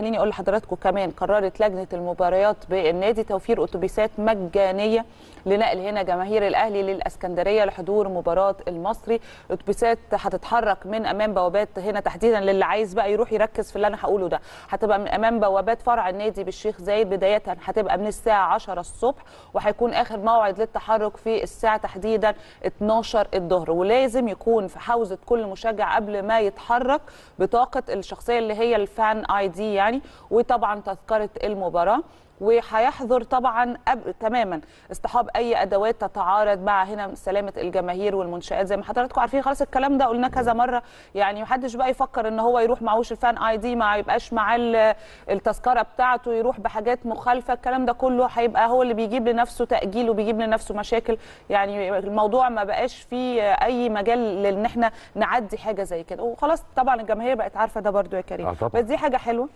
خليني اقول لحضراتكم كمان قررت لجنه المباريات بالنادي توفير اتوبيسات مجانيه لنقل هنا جماهير الاهلي للاسكندريه لحضور مباراه المصري اتوبيسات هتتحرك من امام بوابات هنا تحديدا للي عايز بقى يروح يركز في اللي انا هقوله ده هتبقى من امام بوابات فرع النادي بالشيخ زايد بدايه هتبقى من الساعه 10 الصبح وهيكون اخر موعد للتحرك في الساعه تحديدا 12 الظهر ولازم يكون في حوزه كل مشجع قبل ما يتحرك بطاقه الشخصيه اللي هي الفان اي دي يعني يعني وطبعا تذكره المباراه وهيحظر طبعا أب... تماما اصطحاب اي ادوات تتعارض مع هنا سلامه الجماهير والمنشات زي ما حضراتكم عارفين خلاص الكلام ده قلناه كذا مره يعني محدش بقى يفكر ان هو يروح معهوش الفان اي دي ما يبقاش معاه التذكره بتاعته يروح بحاجات مخالفه الكلام ده كله هيبقى هو اللي بيجيب لنفسه تاجيل وبيجيب لنفسه مشاكل يعني الموضوع ما بقاش فيه اي مجال لان احنا نعدي حاجه زي كده وخلاص طبعا الجماهير بقت عارفه ده برده يا كريم آه، بس دي حاجه حلوه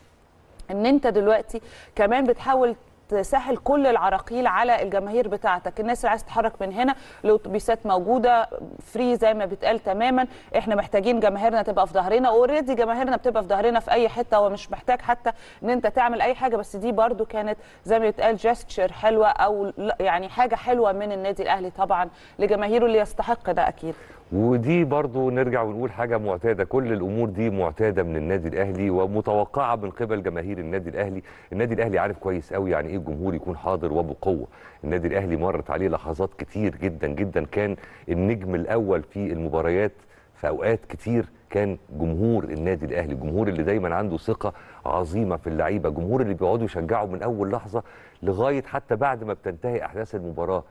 ان انت دلوقتي كمان بتحاول تسهل كل العراقيل على الجماهير بتاعتك الناس اللي عايز تتحرك من هنا الاوتوبيسات موجوده فري زي ما بيتقال تماما احنا محتاجين جماهيرنا تبقى في ظهرنا اوريدي جماهيرنا بتبقى في ظهرنا في اي حته ومش محتاج حتى ان انت تعمل اي حاجه بس دي برده كانت زي ما بيتقال جستشر حلوه او يعني حاجه حلوه من النادي الاهلي طبعا لجماهيره اللي يستحق ده اكيد ودي برضو نرجع ونقول حاجة معتادة كل الأمور دي معتادة من النادي الأهلي ومتوقعة من قبل جماهير النادي الأهلي النادي الأهلي عارف كويس قوي يعني إيه الجمهور يكون حاضر وبقوه النادي الاهلي مرت عليه لحظات كتير جدا جدا كان النجم الاول في المباريات في اوقات كتير كان جمهور النادي الاهلي الجمهور اللي دايما عنده ثقه عظيمه في اللعيبه الجمهور اللي بيقعدوا يشجعوا من اول لحظه لغايه حتى بعد ما بتنتهي احداث المباراه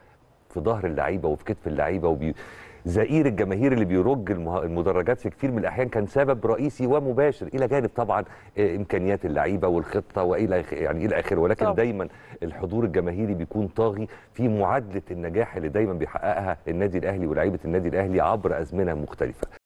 في ظهر اللعيبه وفي كتف اللعيبه وبي... زئير الجماهير اللي بيرج المدرجات في كتير من الاحيان كان سبب رئيسي ومباشر الى جانب طبعا آه، امكانيات اللعيبه والخطه والى يعني الى اخره ولكن طبعا. دايما الحضور الجماهيري بيكون طاغي في معادله النجاح اللي دايما بيحققها النادي الاهلي ولاعيبه النادي الاهلي عبر ازمنه مختلفه